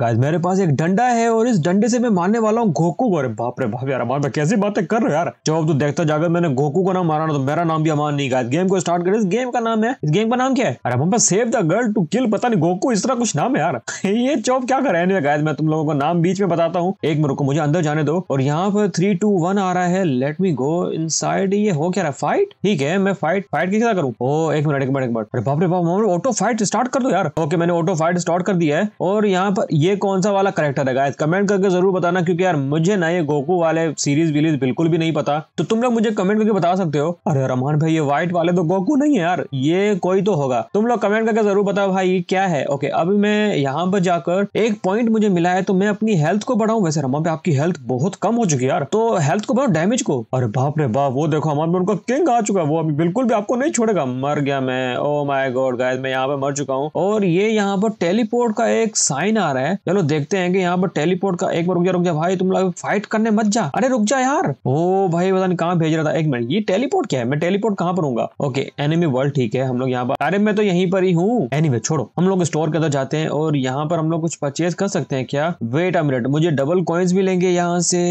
guys मेरे पास एक डंडा है और इस डंडे से मैं मारने वाला हूँ गोकू को अरे बाप रे बाप यार अमान मैं कैसी बातें कर रहे हो यार जब तू देखता जाकर मैंने गोकू को ना मारा ना तो मेरा नाम भी अमान नहीं गाइस गेम को स्टार्ट करें इस गेम का नाम है इस गेम का नाम क्या है अरे हम save the girl to kill पता नहीं गोकू इस तरह कुछ नाम है यार ये चौब क्या कर रहे गाइस मैं तुम लोगों को नाम बीच में बताता हूँ एक मिनट को मुझे अंदर जाने दो और यहाँ पर थ्री टू वन आ रहा है लेट मी गो इन ये हो क्या रहा फाइट ठीक है मैं फाइट फाइट की क्या करूँ ओ एक मिनट एक मिनट एक मिनट अरे बाप रे बाप ऑटो फाइट स्टार्ट कर दो यार ओके मैंने ऑटो फाइट स्टार्ट कर दिया है और यहाँ पर ये कौन सा वाला करेक्टर है गाइस कमेंट करके जरूर बताना क्योंकि यार मुझे ना ये गोकू वाले सीरीज विलीज बिल्कुल भी नहीं पता तो तुम लोग मुझे कमेंट करके बता सकते हो अरे रमान भाई ये व्हाइट वाले तो गोकू नहीं है यार ये कोई तो होगा तुम लोग कमेंट करके जरूर बताओ भाई क्या है ओके अभी मैं यहाँ पर जाकर एक पॉइंट मुझे मिला है तो मैं अपनी हेल्थ को बढ़ाऊ वैसे रमान भाई आपकी हेल्थ बहुत कम हो चुकी है यार तो हेल्थ को बढ़ाओ डैमेज को अरे बाप रे बाप वो देखो रमान भाई उनका किंग आ चुका है वो अभी बिल्कुल भी आपको नहीं छोड़ेगा मर गया मैं ओ माई गॉड गाय मैं यहाँ पे मर चुका हूँ और ये यहाँ पर टेलीपोर्ट का एक साइन आ रहा है चलो देखते हैं कि यहाँ पर टेलीपोर्ट का एक बार रुक जा रुक जा भाई तुम लोग फाइट करने मत जा अरे रुक जा यार ओ भाई पता नहीं कहाँ भेज रहा था एक मिनट ये टेलीपोर्ट क्या है मैं टेलीपोर्ट कहाँ पर हूँ ओके एनिमी वर्ल्ड ठीक है हम लोग यहाँ पर अरे मैं तो यहीं पर ही हूँ एनीवे छोड़ो हम लोग स्टोर के अंदर तो जाते हैं और यहाँ पर हम लोग कुछ परचेज कर सकते हैं क्या वेट अ मिनट मुझे डबल कॉइन्स लेंगे यहाँ से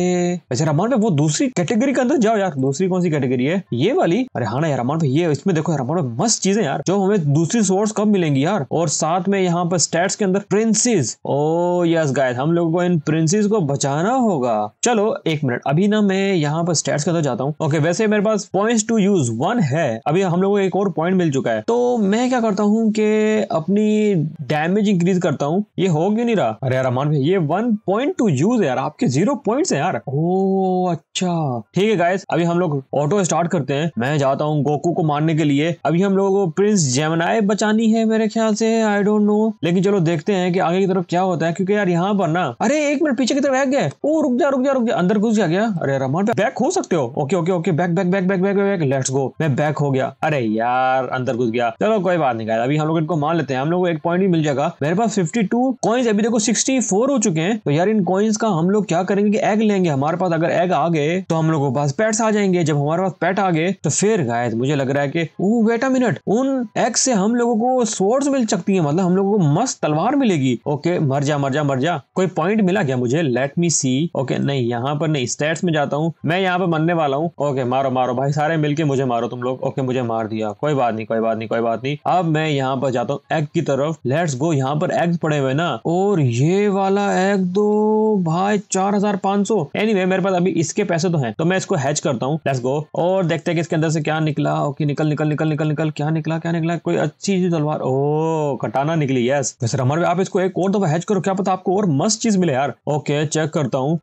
अच्छा रमान पे वो दूसरी कैटेगरी के अंदर जाओ यार दूसरी कौन सी कैटेगरी है ये वाली अरे हाँ ना यार रमान पे ये इसमें देखो रमान पे मस्त चीजें यार जो हमें दूसरी सोर्स कब मिलेंगी यार और साथ में यहाँ पर स्टैट्स के अंदर प्रिंसेस और यस गाइस हम लोगों को इन प्रिंसेस को बचाना होगा चलो एक मिनट अभी ना मैं यहाँ पर स्टेट्स का तो जाता हूँ ओके वैसे मेरे पास पॉइंट्स टू यूज वन है अभी हम लोगों को एक और पॉइंट मिल चुका है तो मैं क्या करता हूँ कि अपनी डैमेज इंक्रीज करता हूँ ये हो क्यों नहीं रहा अरे यार अमान भाई ये वन पॉइंट टू यूज है यार आपके जीरो पॉइंट है यार ओ अच्छा ठीक है गायस अभी हम लोग ऑटो स्टार्ट करते हैं मैं जाता हूँ गोकू को मारने के लिए अभी हम लोगों को प्रिंस जेमनाय बचानी है मेरे ख्याल से आई डोंट नो लेकिन चलो देखते हैं कि आगे की तरफ क्या होता है होता है क्योंकि यार यहाँ पर ना अरे एक मिनट पीछे की तरफ बैग गया ओ रुक जा रुक जा रुक जा अंदर घुस जा गया अरे रमन बैक हो सकते हो okay okay okay back back back back back back let's go मैं बैक हो गया अरे यार अंदर घुस गया चलो कोई बात नहीं अभी हम लोग इनको मान लेते हैं हम लोग को एक पॉइंट भी मिल जाएगा मेरे पास फिफ्टी टू कॉइन्स अभी देखो सिक्सटी फोर हो चुके हैं तो यार इन कॉइन्स का हम लोग क्या करेंगे कि एग लेंगे हमारे पास अगर एग आ गए तो हम लोग पास पेट्स आ जाएंगे जब हमारे पास पेट आ गए तो फिर गायद मुझे लग रहा है कि वो वेट अ मिनट उन एग से हम लोगों को स्वर्ड्स मिल सकती है मतलब हम लोगों को मस्त तलवार मिलेगी ओके मर जा जा मर जा मर जा कोई पॉइंट मिला क्या मुझे लेट मी सी ओके नहीं यहाँ पर नहीं स्टेट्स में जाता हूँ मैं यहाँ पर मरने वाला हूँ ओके मारो मारो भाई सारे मिलके मुझे मारो तुम लोग ओके मुझे मार दिया कोई बात नहीं कोई बात नहीं कोई बात नहीं अब मैं यहाँ पर जाता हूँ एग की तरफ लेट्स गो यहाँ पर एग पड़े हुए ना और ये वाला एग दो भाई चार हजार पांच सौ एनीवे मेरे पास अभी इसके पैसे तो हैं तो मैं इसको हैच करता हूँ लेट्स गो और देखते हैं कि इसके अंदर से क्या निकला ओके निकल निकल निकल निकल निकल क्या निकला क्या निकला कोई अच्छी तलवार ओ कटाना निकली यस वैसे रमर आप इसको एक और दफा हैच करो क्या पता आपको और मस्त चीज मिले यार ओके चेक करता हूँ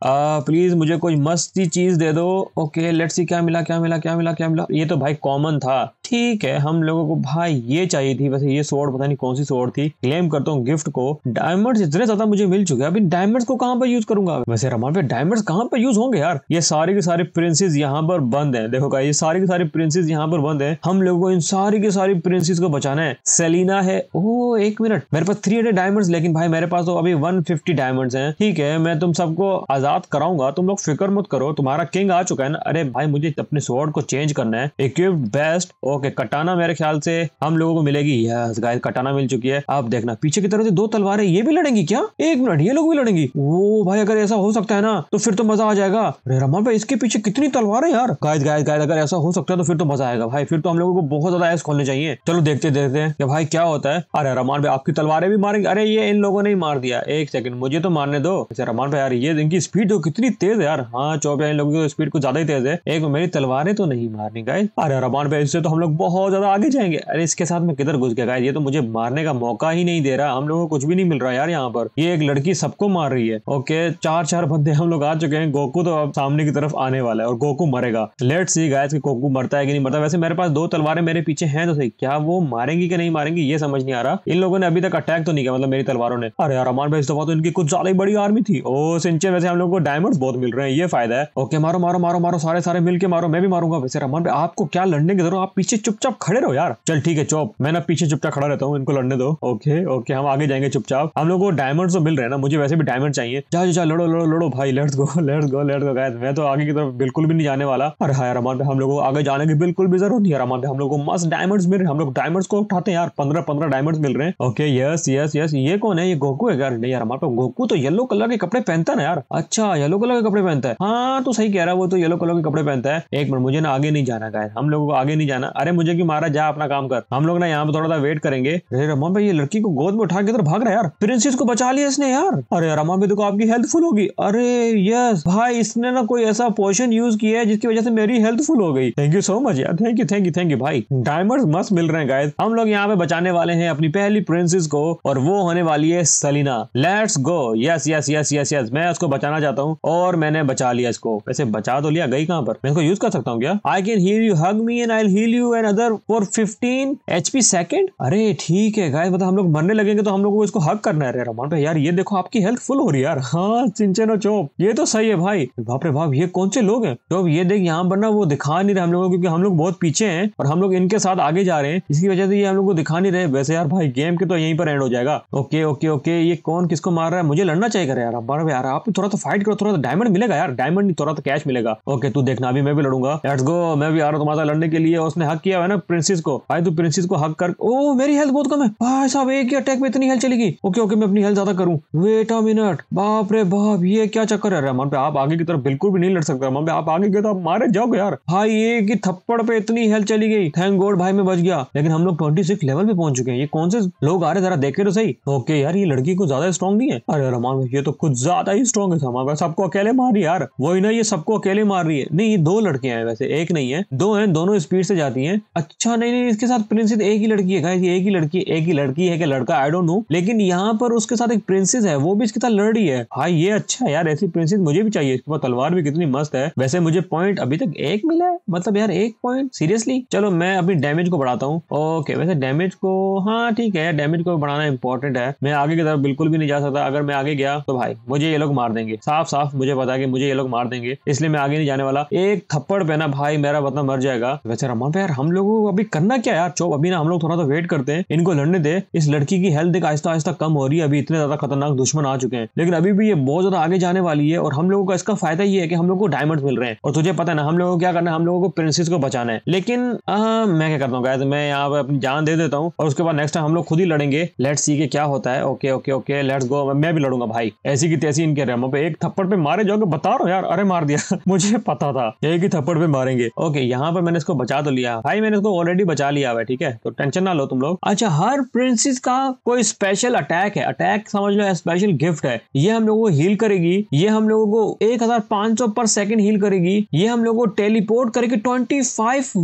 प्लीज मुझे कोई मस्ती चीज दे दो ओके लेट्स सी क्या मिला क्या मिला क्या मिला क्या मिला ये तो भाई कॉमन था ठीक है हम लोगों को भाई ये चाहिए थी वैसे ये सोर्ड पता नहीं कौन सी सोर्ड थी क्लेम करता हूँ गिफ्ट को डायमंड इतने ज्यादा मुझे मिल चुके हैं अभी डायमंड्स को कहाँ पर यूज करूंगा वैसे रमान भाई डायमंड्स कहाँ पर यूज होंगे यार ये सारे के सारे प्रिंसेस यहाँ पर बंद है देखो ये सारे के सारे प्रिंसेस यहाँ पर बंद है हम लोगों को इन सारी के सारी प्रिंसेस को बचाना है सेलिना है ओ एक मिनट मेरे पास थ्री हंड्रेड डायमंड लेकिन भाई मेरे पास तो अभी में 150 डायमंड्स हैं ठीक है मैं तुम सबको आजाद कराऊंगा तुम लोग फिक्र मत करो तुम्हारा किंग आ चुका है ना अरे भाई मुझे अपने स्वॉर्ड को चेंज करना है इक्विप्ड बेस्ट ओके कटाना मेरे ख्याल से हम लोगों को मिलेगी यस गाइस कटाना मिल चुकी है आप देखना पीछे की तरफ से दो तलवारें ये भी लड़ेंगी क्या एक मिनट ये लोग भी लड़ेंगी वो भाई अगर ऐसा हो सकता है ना तो फिर तो मजा आ जाएगा अरे रमा भाई इसके पीछे कितनी तलवार है यार गाइस गाइस गाइस अगर ऐसा हो सकता है तो फिर तो मजा आएगा भाई फिर तो हम लोगों को बहुत ज्यादा ऐस खोलने चाहिए चलो देखते देखते हैं भाई क्या होता है अरे रमान भाई आपकी तलवारें भी मारेंगे अरे ये इन लोगों ने ही मार दिया दिया एक सेकंड मुझे तो मारने दो अच्छा, रमान भाई यार ये इनकी स्पीड तो कितनी तेज है यार हाँ चौपिया इन लोगों की स्पीड तो कुछ ज्यादा ही तेज है एक मेरी तलवारें तो नहीं मारनी गाय अरे रमान भाई इससे तो हम लोग बहुत ज्यादा आगे जाएंगे अरे इसके साथ में किधर घुस गया गाय ये तो मुझे मारने का मौका ही नहीं दे रहा हम लोगों को कुछ भी नहीं मिल रहा यार यहाँ पर ये एक लड़की सबको मार रही है ओके चार चार बंदे हम लोग आ चुके हैं गोकू तो अब सामने की तरफ आने वाला है और गोकू मरेगा लेट सी गाय गोकू मरता है कि नहीं मरता वैसे मेरे पास दो तलवारें मेरे पीछे हैं तो सही क्या वो मारेंगी कि नहीं मारेंगी ये समझ नहीं आ रहा इन लोगों ने अभी तक अटैक तो नहीं किया मतलब मेरी तलवारों ने अरे यार सामान भेज दफा तो इनकी कुछ ज्यादा ही बड़ी आर्मी थी ओ सिंचे वैसे हम लोग को डायमंड बहुत मिल रहे हैं ये फायदा है ओके मारो मारो मारो मारो सारे सारे मिल के मारो मैं भी मारूंगा वैसे रमन भाई आपको क्या लड़ने की जरूरत आप पीछे चुपचाप खड़े रहो यार चल ठीक है चौप मैं ना पीछे चुपचाप खड़ा रहता हूँ इनको लड़ने दो ओके ओके हम आगे जाएंगे चुपचाप हम लोग को डायमंड तो मिल रहे हैं ना मुझे वैसे भी डायमंड चाहिए जाओ जाओ लड़ो लड़ो लड़ो भाई let's go let's go let's go गायद मैं तो आगे की तरफ बिल्कुल भी नहीं जाने वाला अरे हाँ रमान भाई हम लोग को आगे जाने की बिल्कुल भी जरूरत नहीं है रमान भाई हम लोग को मस्त डायमंड मिल रहे हैं हम लोग डायमंड को उठाते हैं यार पंद्रह पंद्रह डायमंड मिल रहे हैं ओके यस यस यस ये कौन है ये गोकू है यार अरे नहीं यार हमारे पास गोकू तो येलो कलर के कपड़े पहनता ना यार अच्छा येलो कलर के कपड़े पहनता है हाँ तो सही कह रहा है वो तो येलो कलर के कपड़े पहनता है एक मिनट मुझे ना आगे नहीं जाना गाय हम लोगों को आगे नहीं जाना अरे मुझे की मारा जा अपना काम कर हम लोग ना यहाँ पे थोड़ा सा वेट करेंगे अरे रमा भाई ये लड़की को गोद में उठा के इधर भाग रहा है यार प्रिंसेस को बचा लिया इसने यार अरे रमा भाई देखो आपकी हेल्पफुल होगी अरे यस भाई इसने ना कोई ऐसा पोशन यूज किया है जिसकी वजह से मेरी हेल्पफुल हो गई थैंक यू सो मच यार thank you thank you thank you भाई डायमंड मस्त मिल रहे हैं गाय हम लोग यहाँ पे बचाने वाले हैं अपनी पहली प्रिंसेस को और वो होने वाली है Selena let's go yes yes yes yes yes मैं उसको बचाना चाहता हूँ और मैंने बचा लिया इसको वैसे बचा तो लिया गई कहाँ पर मैं इसको यूज कर सकता हूँ क्या I can heal you hug me and I heal you and other for fifteen H P second अरे ठीक है गाय मतलब हम लोग मरने लगेंगे तो हम लोग को इसको हग करना है रमान भाई यार ये देखो आपकी हेल्थ फुल हो रही है यार हाँ चिंचन और चोप ये तो सही है भाई बाप रे बाप ये कौन से लोग हैं जो तो ये देख यहाँ पर ना वो दिखा नहीं रहे हम लोगों को क्योंकि हम लोग बहुत पीछे हैं और हम लोग इनके साथ आगे जा रहे हैं इसकी वजह से ये हम लोग को दिखा नहीं रहे वैसे यार भाई गेम के तो यहीं पर एंड हो जाएगा ओके ओके ओके ये को कौन किसको मार रहा है मुझे लड़ना चाहिए कर यार बर्फ यार आप थोड़ा तो फाइट करो थोड़ा तो डायमंड मिलेगा यार डायमंड नहीं थोड़ा तो कैश मिलेगा ओके तू देखना अभी मैं भी लड़ूंगा लेट्स गो मैं भी आ रहा हूँ तुम्हारा लड़ने के लिए उसने हक किया है ना प्रिंसेस को भाई तू प्रिंसेस को हक कर ओ oh, मेरी हेल्थ बहुत कम है भाई साहब एक ही अटैक में इतनी हेल्थ चली गई ओके ओके मैं अपनी हेल्थ ज्यादा करूँ वेट अ मिनट बाप रे बाप ये क्या चक्कर है रहमान पे आप आगे की तरफ बिल्कुल भी नहीं लड़ सकते रहमान पे आप आगे गए तो आप मारे जाओगे यार भाई ये की थप्पड़ पे इतनी हेल्थ चली गई थैंक गॉड भाई मैं बच गया लेकिन हम लोग ट्वेंटी लेवल पे पहुंच चुके हैं ये कौन से लोग आ रहे जरा देखे तो सही ओके यार ये लड़की को ज्यादा ज्यादा स्ट्रॉन्ग नहीं है अरे रमान भाई ये तो कुछ ज्यादा ही स्ट्रॉन्ग है हमारे पास सबको अकेले मार रही यार वही ना ये सबको अकेले मार रही है नहीं ये दो लड़कियां हैं वैसे एक नहीं है दो हैं दोनों स्पीड से जाती हैं अच्छा नहीं नहीं इसके साथ प्रिंसेस एक ही लड़की है ये एक ही लड़की एक ही लड़की है कि लड़का आई डोंट नो लेकिन यहाँ पर उसके साथ एक प्रिंसेस है वो भी इसके साथ लड़ रही है भाई हाँ, ये अच्छा है यार ऐसी प्रिंसेस मुझे भी चाहिए इसके पास तलवार भी कितनी मस्त है वैसे मुझे पॉइंट अभी तक एक मिला है मतलब यार एक पॉइंट सीरियसली चलो मैं अपनी डैमेज को बढ़ाता हूँ ओके वैसे डैमेज को हाँ ठीक है डैमेज को बढ़ाना इंपॉर्टेंट है मैं आगे की तरफ बिल्कुल भी नहीं जा सकता अगर मैं आगे गया तो भाई मुझे ये लोग मार देंगे साफ साफ मुझे पता कि मुझे ये लोग मार देंगे इसलिए मैं आगे नहीं जाने वाला एक थप्पड़ पे ना भाई मेरा बतना मर जाएगा वैसे रमान भाई यार हम लोगों को अभी करना क्या यार चौप अभी ना हम लोग थोड़ा तो वेट करते हैं इनको लड़ने दे इस लड़की की हेल्थ देख आहिस्ता आहिस्ता कम हो रही है अभी इतने ज्यादा खतरनाक दुश्मन आ चुके हैं लेकिन अभी भी ये बहुत ज्यादा आगे जाने वाली है और हम लोगों का इसका फायदा ये है कि हम लोग को डायमंड मिल रहे हैं और तुझे पता है ना हम लोगों को क्या करना है हम लोगों को प्रिंसेस को बचाना है लेकिन आ, मैं क्या करता हूँ गायद मैं यहाँ पे अपनी जान दे देता हूँ और उसके बाद नेक्स्ट टाइम हम लोग खुद ही लड़ेंगे लेट सी के क्या होता है okay okay okay let's go मैं भी लड़ूंगा भाई ऐसी की तैसी इनके रेमो पे एक थप्पड़ पे मारे जाओगे बता रहा यार अरे मार दिया मुझे पता था एक ही थप्पड़ पे मारेंगे ओके यहाँ पर मैंने इसको बचा तो लिया भाई मैंने इसको ऑलरेडी बचा लिया हुआ ठीक है तो टेंशन ना लो तुम लोग अच्छा हर प्रिंसेस का कोई स्पेशल अटैक है अटैक समझ लो स्पेशल गिफ्ट है ये हम लोगों को हील करेगी ये हम लोगों को एक पर सेकंड हील करेगी ये हम लोगों को टेलीपोर्ट करेगी ट्वेंटी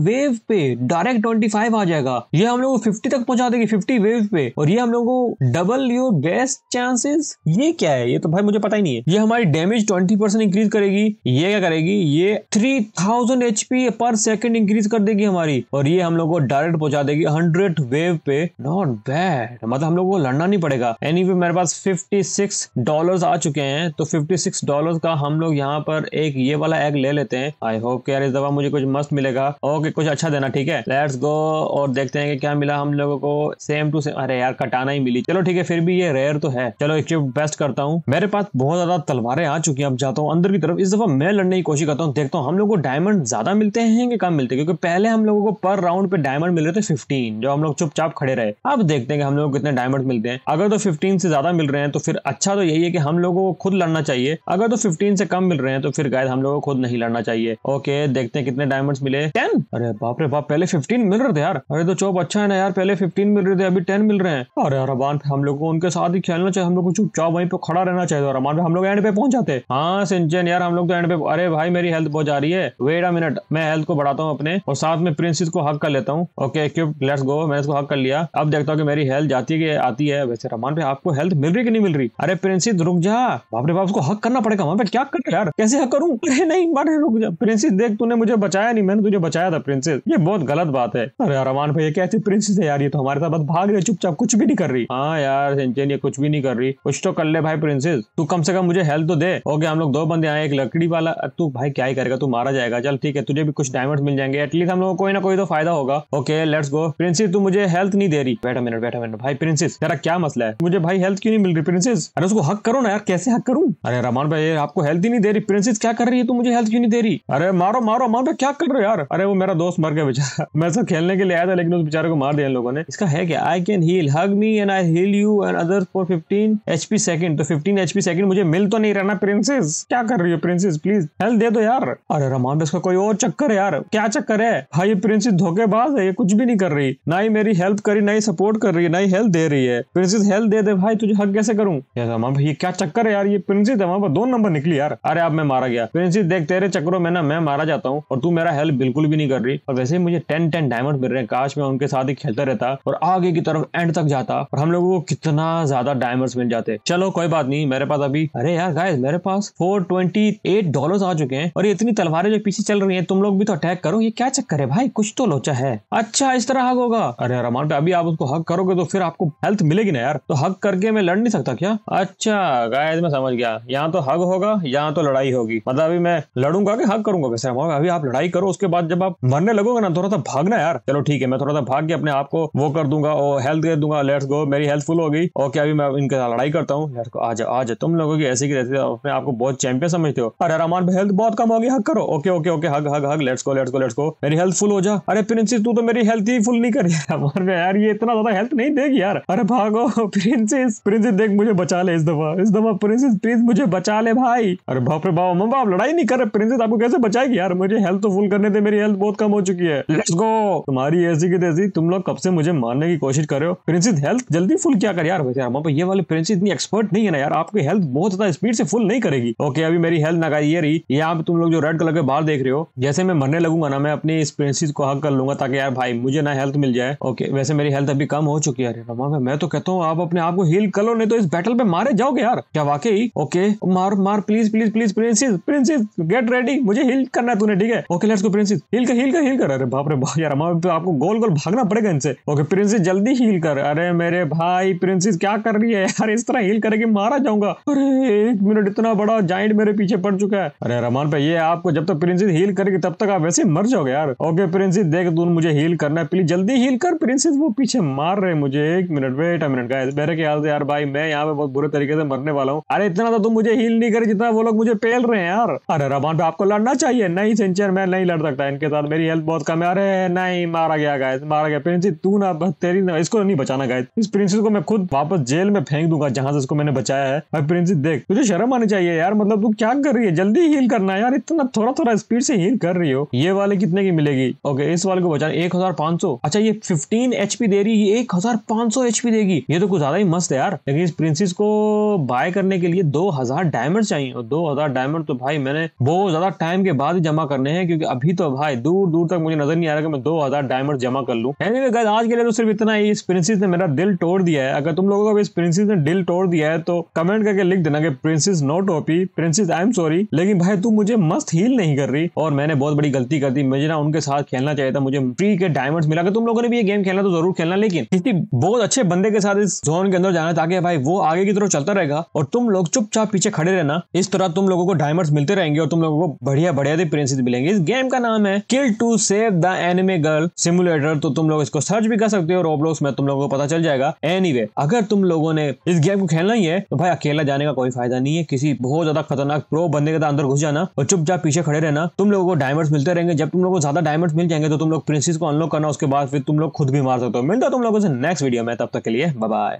वेव पे डायरेक्ट ट्वेंटी आ जाएगा ये हम लोग को फिफ्टी तक पहुंचा देगी फिफ्टी वेव पे और ये हम लोग को डबल योर बेस्ट चांसेस ये क्या है ये तो भाई मुझे पता ही नहीं है ये हमारी डैमेज ट्वेंटी परसेंट इंक्रीज करेगी ये क्या करेगी ये three thousand HP per second increase कर देगी हमारी और ये हम लोग को डायरेक्ट पहुंचा देगी हंड्रेड वेव पे नॉट बैड मतलब हम लोग को लड़ना नहीं पड़ेगा एनी anyway, मेरे पास फिफ्टी सिक्स डॉलर आ चुके हैं तो फिफ्टी सिक्स डॉलर का हम लोग यहाँ पर एक ये वाला एग ले लेते हैं आई होप यार इस दफा मुझे कुछ मस्त मिलेगा ओके कुछ अच्छा देना ठीक है लेट्स गो और देखते हैं कि क्या मिला हम लोगों को सेम टू सेम अरे यार कटाना ही मिली चलो ठीक है फिर भी ये रेयर तो है है चलो एक बेस्ट करता हूँ मेरे पास बहुत ज्यादा तलवारें आ चुकी हैं अब जाता हूँ अंदर की तरफ इस दफा मैं लड़ने की कोशिश करता हूँ देखता हूँ हम लोग को डायमंड ज्यादा मिलते हैं कि कम मिलते हैं क्योंकि पहले हम लोगों को पर राउंड पे डायमंड मिल रहे थे फिफ्टीन जो हम लोग चुपचाप खड़े रहे अब देखते हैं कि हम लोग कितने डायमंड मिलते हैं अगर तो फिफ्टीन से ज्यादा मिल रहे हैं तो फिर अच्छा तो यही है कि हम लोगों को खुद लड़ना चाहिए अगर तो फिफ्टीन से कम मिल रहे हैं तो फिर गायद हम लोग को खुद नहीं लड़ना चाहिए ओके देखते हैं कितने डायमंड मिले टेन अरे बाप रे बाप पहले फिफ्टीन मिल रहे थे यार अरे तो चौप अच्छा है ना यार पहले फिफ्टीन मिल रहे थे अभी टेन मिल रहे हैं अरे अरबान हम लोग को उनके साथ ही खेलना करना चाहिए हम लोग को चुपचाप वहीं पे खड़ा रहना चाहिए और हमारे हम लोग एंड पे पहुंच जाते हाँ सिंचन यार हम लोग तो एंड पे अरे भाई मेरी हेल्थ बहुत जा रही है वेट अ मिनट मैं हेल्थ को बढ़ाता हूँ अपने और साथ में प्रिंसिस को हक कर लेता हूँ ओके क्यूब लेट्स गो मैंने इसको हक कर लिया अब देखता हूँ कि मेरी हेल्थ जाती है आती है वैसे रमान पे आपको हेल्थ मिल रही कि नहीं मिल रही अरे प्रिंसिस रुक जा बाप रे बाप उसको हक करना पड़ेगा वहां पे क्या कर यार कैसे हक करूँ अरे नहीं बारे रुक जा प्रिंसिस देख तूने मुझे बचाया नहीं मैंने तुझे बचाया था प्रिंसिस ये बहुत गलत बात है अरे रमान भाई ये कैसे प्रिंसिस है यार ये तो हमारे साथ भाग रही है चुपचाप कुछ भी नहीं कर रही हाँ यार सिंचन ये कुछ भी नहीं नहीं कर रही कुछ तो कर ले भाई प्रिंसेस तू कम से कम मुझे हेल्प तो दे ओके हम लोग दो बंदे आए एक लकड़ी वाला तू भाई क्या ही करेगा तू मारा जाएगा चल ठीक है तुझे भी कुछ डायमंड मिल जाएंगे एटलीस्ट हम लोग कोई ना कोई तो फायदा होगा ओके लेट्स गो प्रिंसेस तू मुझे हेल्थ नहीं दे रही बैठा मिनट बैठा मिनट भाई प्रिंसेस तेरा क्या मसला है मुझे भाई हेल्थ क्यों नहीं मिल रही प्रिंसेस अरे उसको हक करो ना यार कैसे हक करूं अरे रमान भाई आपको हेल्थ ही नहीं दे रही प्रिंसेस क्या कर रही है तू मुझे हेल्थ क्यों नहीं दे रही अरे मारो मारो मारो भाई क्या कर रहे हो यार अरे वो मेरा दोस्त मर गया बेचारा मैं सब खेलने के लिए आया था लेकिन उस बेचारे को मार दिया इन लोगों ने इसका है क्या I can heal hug me and I heal you and other for fifteen H P second तो फिफ्टीन एच पी सेकंड मुझे मिल तो नहीं रहा ना प्रिंसेस क्या कर रही हो प्रिंसेस प्लीज हेल्प दे दो यार अरे रमांडस का कोई और चक्कर है यार क्या चक्कर है भाई हाँ, प्रिंसेस धोखेबाज है ये कुछ भी नहीं कर रही ना ही मेरी हेल्प करी ना ही सपोर्ट कर रही है ना ही हेल्प दे रही है प्रिंसेस हेल्प दे दे भाई तुझे हक कैसे करूँ यार ये क्या चक्कर है यार ये प्रिंसेस वहाँ पर दो नंबर निकली यार अरे आप मैं मारा गया प्रिंसेस देख तेरे चक्करों में ना मैं मारा जाता हूँ और तू मेरा हेल्प बिल्कुल भी नहीं कर रही और वैसे ही मुझे टेन टेन डायमंड मिल रहे हैं काश मैं उनके साथ ही खेलता रहता और आगे की तरफ एंड तक जाता और हम लोगों को कितना ज्यादा डायमंड हैमर्स मिल जाते चलो कोई बात नहीं मेरे पास अभी अरे यार गाइस मेरे पास फोर डॉलर्स आ चुके हैं और ये इतनी तलवारें जो पीछे चल रही है तुम लोग भी तो अटैक करो ये क्या चक्कर है भाई कुछ तो लोचा है अच्छा इस तरह हक होगा अरे रमान पे अभी आप उसको हक करोगे तो फिर आपको हेल्थ मिलेगी ना यार तो हक करके मैं लड़ नहीं सकता क्या अच्छा गायद मैं समझ गया यहाँ तो हक होगा यहाँ तो लड़ाई होगी मतलब अभी मैं लड़ूंगा कि हक करूंगा कैसे रमान अभी आप लड़ाई करो उसके बाद जब आप मरने लगोगे ना थोड़ा सा भागना यार चलो ठीक है मैं थोड़ा सा भाग के अपने आप को वो कर दूंगा और हेल्थ दे दूंगा लेट्स गो मेरी हेल्थ फुल होगी ओके अभी मैं इनके साथ लड़ाई करता हूँ यार तो आज आज तुम लोगों की ऐसे की रहती है अपने आपको बहुत चैंपियन समझते हो अरे रमान भाई हेल्थ बहुत कम होगी हक करो ओके ओके ओके हक हक हक लेट्स को लेट्स को लेट्स को मेरी हेल्थ फुल हो जा अरे प्रिंसिस तू तो मेरी हेल्थ ही फुल नहीं कर रमान भाई यार ये इतना ज्यादा हेल्थ नहीं देगी यार अरे भागो प्रिंसिस प्रिंसिस देख मुझे बचा ले इस दफा इस दफा प्रिंसिस प्लीज मुझे बचा ले भाई अरे बाप रे बाप मम्मा आप लड़ाई नहीं कर रहे प्रिंसेस आपको कैसे बचाएगी यार मुझे हेल्थ तो फुल करने दे मेरी हेल्थ बहुत कम हो चुकी है लेट्स गो तुम्हारी ऐसी की तैसी तुम लोग कब से मुझे मारने की कोशिश कर रहे हो प्रिंसेस हेल्थ जल्दी फुल क्या कर यार वैसे मम्मा ये वाले प्रिंस इतनी एक्सपर्ट नहीं है ना यार आपकी हेल्थ बहुत ज्यादा स्पीड से फुल नहीं करेगी ओके अभी मेरी हेल्थ ना ये रही यहाँ पे तुम लोग जो रेड कलर के बाहर देख रहे हो जैसे मैं मरने लगूंगा ना मैं अपने इस पेरेंसिस को हक कर लूंगा ताकि यार भाई मुझे ना हेल्थ मिल जाए ओके वैसे मेरी हेल्थ अभी कम हो चुकी है अरे रमा मैं तो कहता हूँ आप अपने आप को हील कर लो नहीं तो इस बैटल पे मारे जाओगे यार क्या वाकई ओके मार मार please please please princess princess get ready मुझे हील करना है तूने ठीक है okay let's go princess heal का हील का हील कर अरे बाप रे बाप यार हमारे तो आपको गोल गोल भागना पड़ेगा इनसे ओके प्रिंसिस जल्दी हील कर अरे मेरे भाई प्रिंसिस क्या कर रही है है यार इस तरह हील करके मारा जाऊंगा अरे एक मिनट इतना बड़ा जाइंट मेरे पीछे पड़ चुका है अरे रमान भाई ये आपको जब तक प्रिंसिस हील करेगी तब तक आप वैसे मर जाओगे यार ओके प्रिंसिस देख तू मुझे हील करना है प्लीज जल्दी हील कर प्रिंसिस वो पीछे मार रहे मुझे एक मिनट वेट मिनट गाइस मेरे ख्याल से यार भाई मैं यहाँ पे बहुत बुरे तरीके से मरने वाला हूँ अरे इतना तो तुम मुझे हील नहीं करे जितना वो लोग मुझे पेल रहे हैं यार अरे रमान भाई आपको लड़ना चाहिए नहीं सेंचर मैं नहीं लड़ सकता इनके साथ मेरी हेल्थ बहुत कम है अरे नहीं मारा गया गायस मारा गया प्रिंसिस तू ना तेरी इसको नहीं बचाना गायस इस प्रिंसिस को मैं खुद वापस जेल में फेंक दूंगा जहां से उसको मैंने बचाया है भाई प्रिंस देख तुझे शर्म आनी चाहिए यार मतलब तू क्या कर रही है जल्दी हील करना यार इतना थोड़ा थोड़ा स्पीड से हील कर रही हो ये वाले कितने की मिलेगी ओके इस वाले को बचा एक हजार पांच सौ अच्छा ये फिफ्टीन एचपी दे रही है एक हजार पांच सौ एचपी देगी ये तो कुछ ज्यादा ही मस्त है यार लेकिन इस प्रिंसेस को बाय करने के लिए दो हजार डायमंड चाहिए और दो हजार डायमंड तो भाई मैंने बहुत ज्यादा टाइम के बाद ही जमा करने हैं क्योंकि अभी तो भाई दूर दूर तक मुझे नजर नहीं आ रहा कि मैं दो हजार डायमंड जमा कर लूँ anyway, आज के लिए तो सिर्फ इतना ही इस प्रिंसेस ने मेरा दिल तोड़ दिया है अगर तुम लोगों को इस प्रिंस प्रिंसेस ने दिल तोड़ दिया है तो कमेंट करके लिख देना कि princess not OP princess I am sorry लेकिन भाई तू मुझे मस्त हील नहीं कर रही और मैंने बहुत बड़ी गलती कर दी मुझे ना उनके साथ खेलना चाहिए था मुझे फ्री के डायमंड मिला तुम लोगों ने भी ये गेम खेलना तो जरूर खेलना लेकिन किसी बहुत अच्छे बंदे के साथ इस जोन के अंदर जाना ताकि भाई वो आगे की तरफ चलता रहेगा और तुम लोग चुपचाप पीछे खड़े रहना इस तरह तुम लोगों को डायमंड मिलते रहेंगे और तुम लोगों को बढ़िया बढ़िया प्रिंसेस मिलेंगे इस गेम का नाम है kill to save the anime girl simulator तो तुम लोग इसको सर्च भी कर सकते हो रोबलॉक्स में तुम लोगों को पता चल जाएगा एनीवे anyway, अगर तुम लोगों ने इस गेम को खेलना ही है तो भाई अकेला जाने का कोई फायदा नहीं है किसी बहुत ज्यादा खतरनाक प्रो बंदे के अंदर घुस जाना और चुपचाप पीछे खड़े रहना तुम लोगों को डायमंड्स मिलते रहेंगे जब तुम लोगों को ज्यादा डायमंड्स मिल जाएंगे तो तुम लोग प्रिंसेस को अनलॉक करना उसके बाद फिर तुम लोग खुद भी मार सकते हो मिलता तुम लोगों से नेक्स्ट वीडियो में तब तक के लिए बाय